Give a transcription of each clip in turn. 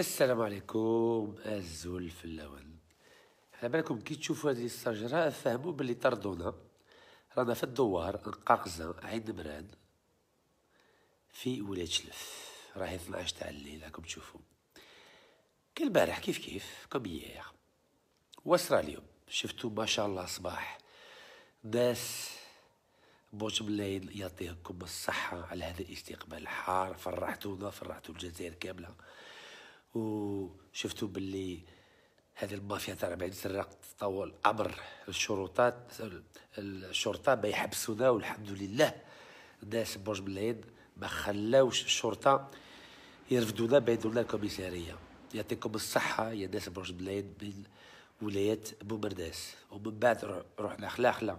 السلام عليكم الزول في اللون على بالكم كي تشوفوا هذه الشجره فهموا باللي طردونا رانا في الدوار القرقزة عين مران في ولايه شلف راهي 12 تاع الليل راكم تشوفوا البارح كيف كيف كوم يير وصرا اليوم شفتوا ما شاء الله صباح ناس بوش بلين يعطيكم الصحة على هذا الاستقبال الحار فرحتونا فرحتوا الجزائر كاملة وشفتوا باللي هذه المافيا تاع بعد الزراق تطول عبر الشروطات الشرطه بيحبسونا والحمد لله الناس برج بلايد ما خلاوش الشرطه يرفدونا بيدونا الكوميساريه يعطيكم الصحه يا ناس برج بلايد من ولايه بومرداس ومن بعد رحنا خلا خلا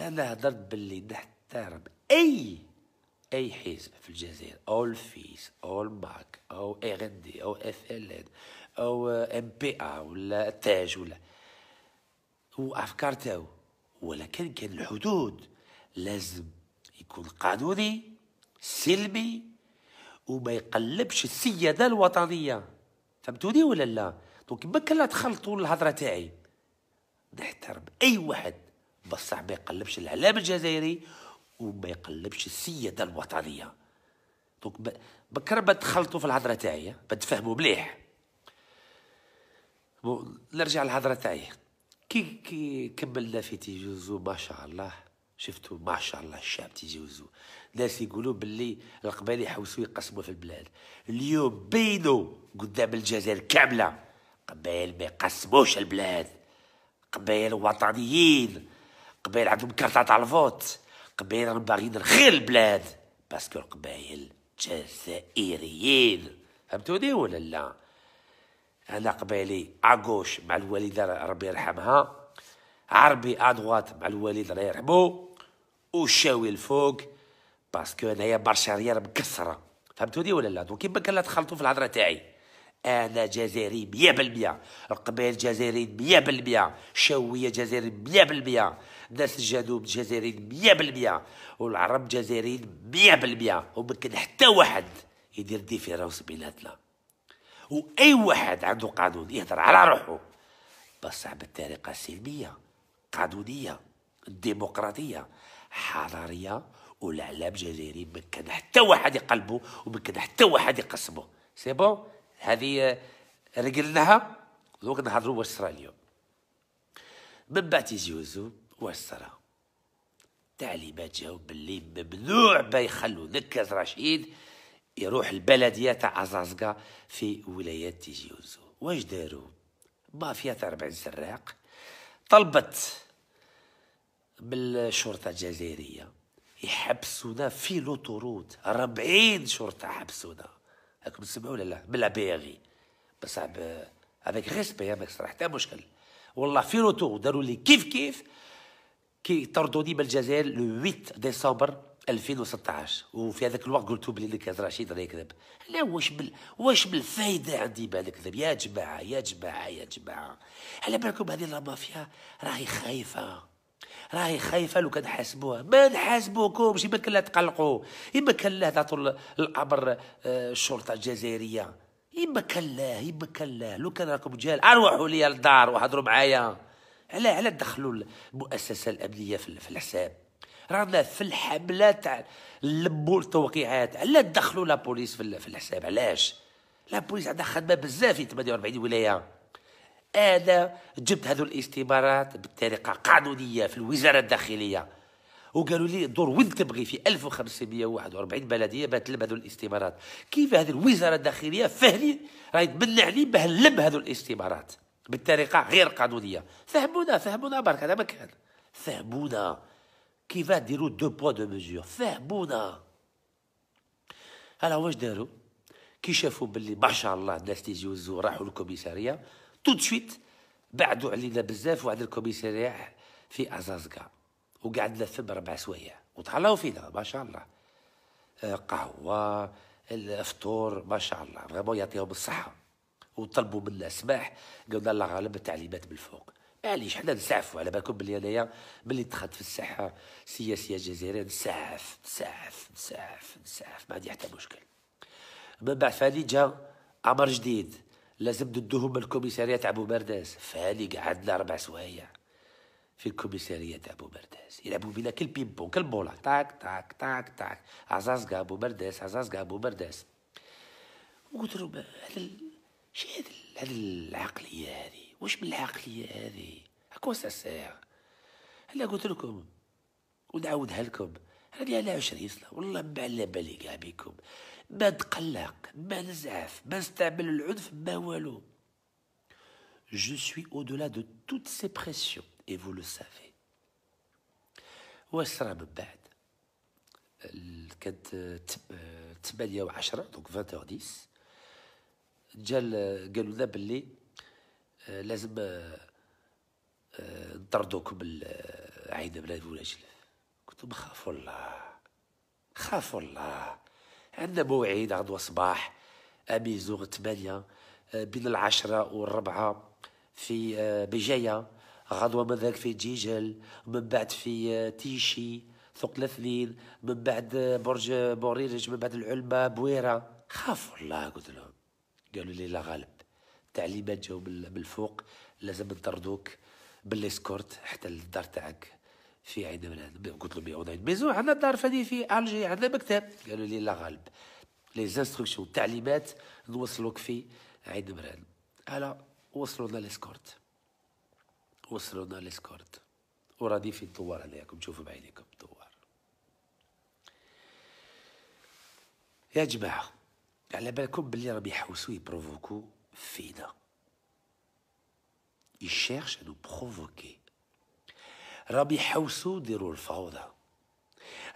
أنا هضرت باللي نحترم أي أي حزب في الجزائر أو الفيس أو الماك أو ار ان دي أو اف ال ان أو ام بي ا ولا تاج ولا وأفكار تاو ولكن كان الحدود لازم يكون قانوني سلمي وما يقلبش السيادة الوطنية فهمتوني ولا لا دونك ما كان تخلطوا الهضرة تاعي نحترم أي واحد بصح ما يقلبش الاعلام الجزائري وما يقلبش السياده الوطنيه دونك بكره بتخلطوا في الهضره تاعي بتفهموا مليح نرجع للهضره تاعي كي كي كملنا في تيجوزو ما شاء الله شفتوا ما شاء الله الشعب تيجوزو ناس يقولوا باللي القبائل يحوسوا يقسموا في البلاد اليوم بينوا قدام الجزائر كامله قبائل ما يقسموش البلاد قبائل وطنيين قبايل عندهم كارتا تاع الفوت قبايل راهم باغيين الخير البلاد باسكو القبايل جزائريين فهمتوني ولا لا انا قبايلي اغوش مع الوالده ربي يرحمها عربي ادوات مع الوالد الله يرحمو وشاوي الفوق باسكو انايا برشا ريال مكسره فهمتوني ولا لا دونك كيما كان لا تخلطوا في الهضره تاعي انا جزائري 100% القبائل جزائري 100% شوية جزائري 100% ناس الجنوب جزائريين 100% والعرب جزائريين 100% وممكن حتى واحد يدير ديفيرونس بيناتنا واي واحد عنده قانون يهضر على روحه بصح بالطريقه السلميه قانونيه ديمقراطيه حضاريه والاعلام الجزائري ممكن حتى واحد يقلبه وممكن حتى واحد يقسمه سي بون هذه رجلناها دوك نهضروا واش صرا اليوم من بعد يجي وزو واش صرا التعليمات جاو باللي ممنوع ما يخلوا نكز رشيد يروح البلديه تاع ازازكا في ولايه تيجي وزو واش داروا مافيا تاع ربع الزراق طلبت بالشرطه الجزائريه يحبسونا في لوطوروت 40 شرطه حبسونا راكم تسمعوا ولا لا بيغي بس افيك ريسبي صراحه حتى مشكل والله في روتو داروا لي كيف كيف كي طردوني بالجزائر لو 8 ديسمبر 2016 وفي هذاك الوقت قلتوا بلي الكاز رشيد راه يكذب لا واش بال واش بالفايده عندي بهذا يا جماعه يا جماعه يا جماعه على بالكم هذه المافيا راهي خايفه راهي خايفه لو كان حاسبوها ما نحاسبوكمش كان لا تقلقوا كان لا تعطوا الامر آه، الشرطه الجزائريه يبارك الله كان الله لو كان راكم جهال اروحوا لي للدار وهضروا معايا على على دخلوا المؤسسه الامنيه في الحساب رانا في الحمله تاع لبوا التوقيعات على دخلوا لابوليس في الحساب علاش لابوليس عندها خدمه بزاف في 48 ولايه انا جبت هذو الاستمارات بطريقه قانونيه في الوزاره الداخليه وقالوا لي دور وين تبغي في 1541 بلديه باه تلب هذو الاستمارات كيف هذه الوزاره الداخليه فهلي راهي تبلع عليه باه نلب هذو الاستمارات بطريقه غير قانونيه فهمونا فهمونا برك هذا ما كان فهمونا كيف ديروا دو بوا دو ميزور فهمونا هلا واش داروا كي شافوا باللي ما شاء الله الناس تيجيو راحوا للكوميساريه تو دو سويت بعدوا علينا بزاف واحد الكوميساريا في ازازكا وقعدنا ثم ربع سوايع وتهلاو فينا ما شاء الله آه، قهوه الفطور ما شاء الله فريمون يعطيهم الصحه وطلبوا منا سماح قالوا الله غالب التعليمات بالفوق معليش حنا نسعفوا على بالكم بلي انايا ملي دخلت في الساحه السياسيه الجزائريه نسعف نسعف نسعف نسعف ما عندي حتى مشكل من بعد فاني جا امر جديد لازم ندوهم الكوميسارية ابو برداس فالي قعدنا ربع سوايع في الكوميسارية ابو برداس يلعبوا بينا كل كل بولا تاك تاك تاك تاك عزازقة ابو برداس عزازقة ابو برداس وقلت له هذا شي هذا هذ العقلية هذه واش من العقلية هذه اكو سا سير هلا قلت لكم ونعاودها لكم راني على عشرين سنة والله ما على بالي كاع بكم ما تقلق ما نزعف ما نستعمل العنف ما والو جو سوي او دولا دو توت سي بريسيون اي فو لو سافي واش صرا من بعد كانت تمانية وعشرة دونك فانت فانتوغ ديس جا قالو لنا باللي آه، لازم آه، نطردوكم آه، عيد بلاد ولا جلال قلت بخاف الله خاف الله عندنا موعد غدوة صباح أميزوغ ثمانية آه، بين العشرة والربعة في آه، بجاية غدوة من ذاك في جيجل من بعد في آه، تيشي ثقل الاثنين من بعد برج بوريرج من بعد العلمة بويرة خافوا الله قلت لهم قالوا لي لا غالب التعليمات جاو من الفوق لازم نطردوك بالاسكورت حتى للدار تاعك في عيد ميلاد قلت له بيعود عيد ميزون عندنا الدار فني في الجي عندنا مكتب قالوا لي لا غالب لي زانستركسيون التعليمات نوصلوك في عين ميلاد انا وصلونا ليسكورت وصلونا ليسكورت ورادي في الدوار هذاكم تشوفوا بعينيكم الدوار يا جماعه على بالكم باللي راهم يحوسوا يبروفوكو فينا يشيرش cherchent à بروفوكي ربي حوسو ديروا الفوضى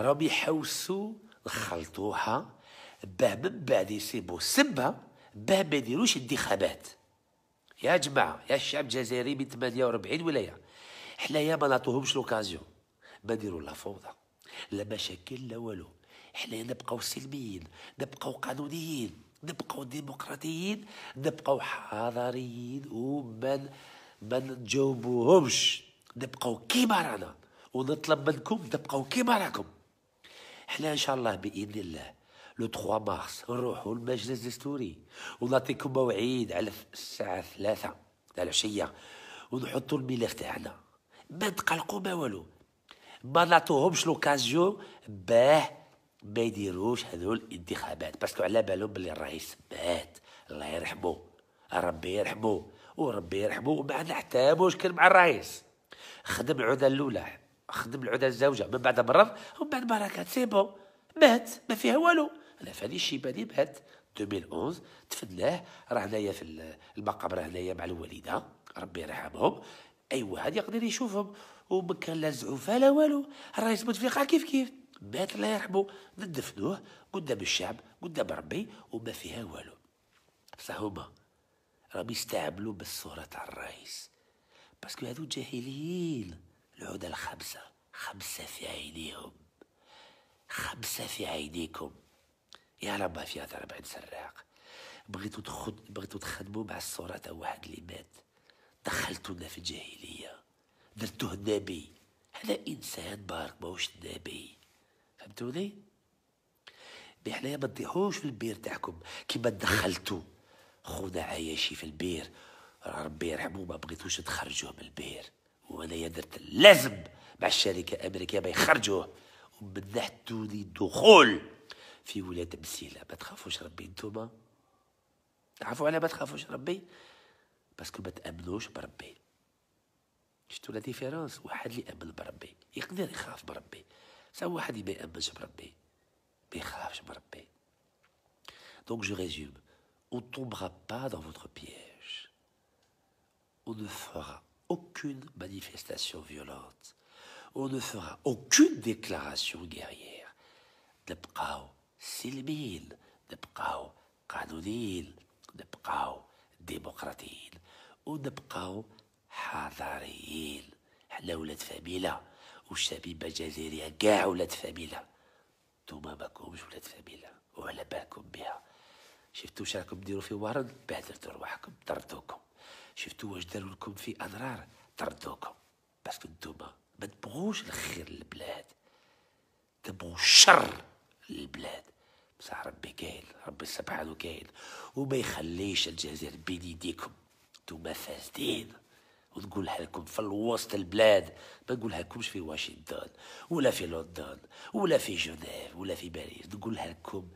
ربي حوسو خلطوها باب بعد يسيبوا سبه باب ما يديروش انتخابات يا جماعه يا الشعب الجزائري من 48 ولايه حنايا ما نعطوهمش لوكازيون ما نديروا لا فوضى لا مشاكل لا والو حنايا نبقاو سلميين نبقاو قانونيين نبقاو ديمقراطيين نبقاو حضاريين وما ما نجاوبوهمش نبقوا كبارنا ونطلب منكم تبقوا راكم احنا ان شاء الله باذن الله لو 3 مارس نروحوا للمجلس الدستوري ونعطيكم مواعيد على الساعه 3 تاع العشيه ونحطوا الملف تاعنا ما تقلقوا ما والو ما نعطوهمش لوكازيون باه ما يديروش هذول الانتخابات باسكو على بالهم بلي الرئيس مات الله يرحمه ربي يرحمه وربي يرحمه وما عندنا حتى مشكل مع الرئيس خدم العوده الأولى خدم العوده الزوجة من بعد مرض ومن بعد بركات سي بون مات ما فيها والو انا فادي هذه الشيباني مات 2011 تفدناه راه هنايا في المقام راه هنايا مع الوالده ربي يرحمهم ايوا هذا يقدر يشوفهم وما كان لا زعوفه لا والو راه يثبت في كيف كيف مات الله يرحمه ندفنوه قدام الشعب قدام ربي وما فيها والو بصح هما راهم يستعملوا بالصوره تاع الرئيس باسكو هادو جاهليين العودة الخمسة خبسة في عينيهم خبسة في عينيكم يا رب في هذا ربع سراق بغيتو تخد بغيتو تخدموا مع الصورة تاع واحد اللي مات دخلتونا في الجاهلية درتوه النبي هذا إنسان بارك ماهوش النبي فهمتوني مي حنايا ما تضيعوش في البير تاعكم كيما دخلتو خونا عايشي في البير ربي يرحمو ما بغيتوش تخرجوه من البير وانا درت اللازم مع الشركه الامريكيه ما يخرجوه ومنحتوا لي الدخول في ولايه مسيله ما تخافوش ربي انتوما تعرفوا على ما تخافوش ربي باسكو ما تامنوش بربي شفتوا لا ديفيرونس واحد اللي يامن بربي يقدر يخاف بربي بصح واحد اللي ما يامنش بربي ما يخافش بربي دونك جو ريزوم on tombera pas dans votre pierre on ne fera aucune manifestation violente. On ne fera aucune déclaration guerrière. Nebqaw نبقاو سلميين نبقاو قانونيين نبقاو ou ونبقاو حضاريين حنا ولاد فاميلة والشبيبة الجزائرية كاع ولاد فاميلة نتوما ماكومش ولاد فاميلة وعلى بالكم بها شفتوا شراكم ديروا في ورد بعد درتوا رواحكم طردوكم شفتوا واش داروا لكم في اضرار طردوكم باسكو انتوما ما تبغوش الخير للبلاد تبغوا الشر للبلاد بصح ربي كاين ربي سبحانه كاين وما يخليش الجزائر بين يديكم انتوما فاسدين ونقولها لكم في الوسط البلاد ما نقولها لكمش في واشنطن ولا في لندن ولا في جنيف ولا في باريس نقولها لكم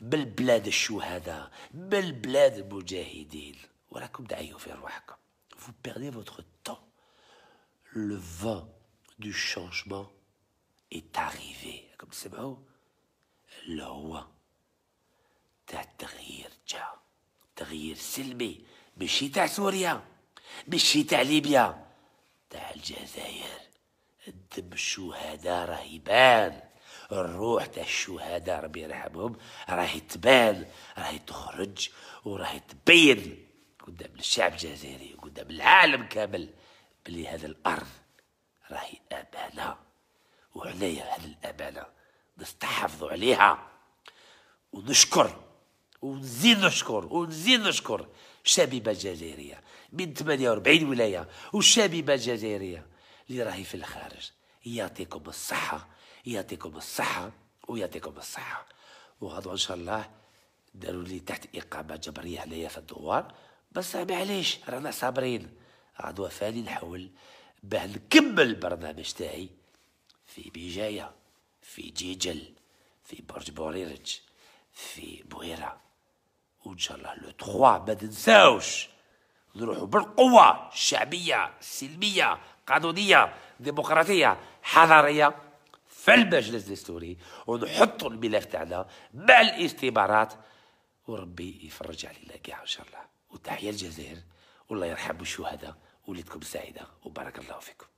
بالبلاد الشهداء بالبلاد المجاهدين Vous perdez votre temps. Le vent du changement est arrivé. Comme c'est beau. Le roi. تغيير جاء تغيير سلبي مشي تاع سوريا مشي تاع ليبيا تاع الجزائر الدم الشهداء راه يبان الروح تاع الشهداء ربي يرحمهم راهي تبان راهي تخرج وراهي تبين قدام الشعب الجزائري وقدام العالم كامل بلي هذا الارض راهي امانه وعليا هذه الامانه نستحفظوا عليها ونشكر ونزيد نشكر ونزيد نشكر الشبيبه الجزائريه من 48 ولايه والشبيبه الجزائريه اللي راهي في الخارج يعطيكم الصحه يعطيكم الصحه ويعطيكم الصحه وغدوه ان شاء الله داروا لي تحت اقامه جبريه هنايا في الدوار بس معليش رانا صابرين غدوة فاني نحول باه نكمل البرنامج تاعي في بجاية في جيجل في برج بوريرج في بويرة وإن شاء الله لو تخوا ما تنساوش نروحوا بالقوة الشعبية السلمية قانونية ديمقراطية حضارية في المجلس الدستوري ونحطوا الملف تاعنا مع الاستبارات وربي يفرج علينا كاع إن شاء الله وتحيا الجزائر والله يرحم بالشهداء وليدكم سعيدة وبارك الله فيكم